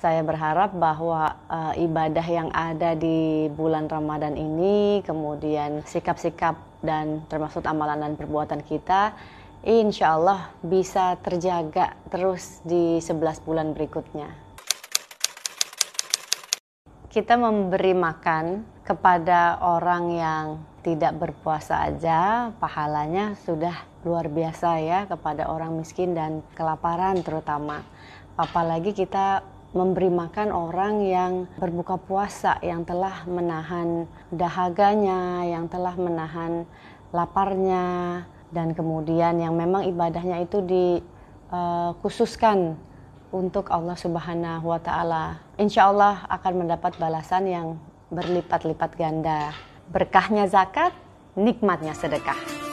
Saya berharap bahwa uh, ibadah yang ada di bulan Ramadan ini, kemudian sikap-sikap dan termasuk amalan dan perbuatan kita, insya Allah bisa terjaga terus di 11 bulan berikutnya. Kita memberi makan kepada orang yang tidak berpuasa aja, pahalanya sudah luar biasa ya kepada orang miskin dan kelaparan terutama. Apalagi kita memberi makan orang yang berbuka puasa, yang telah menahan dahaganya, yang telah menahan laparnya, dan kemudian yang memang ibadahnya itu dikhususkan eh, untuk Allah Subhanahu wa Ta'ala. Insya Allah akan mendapat balasan yang berlipat-lipat ganda. Berkahnya zakat, nikmatnya sedekah.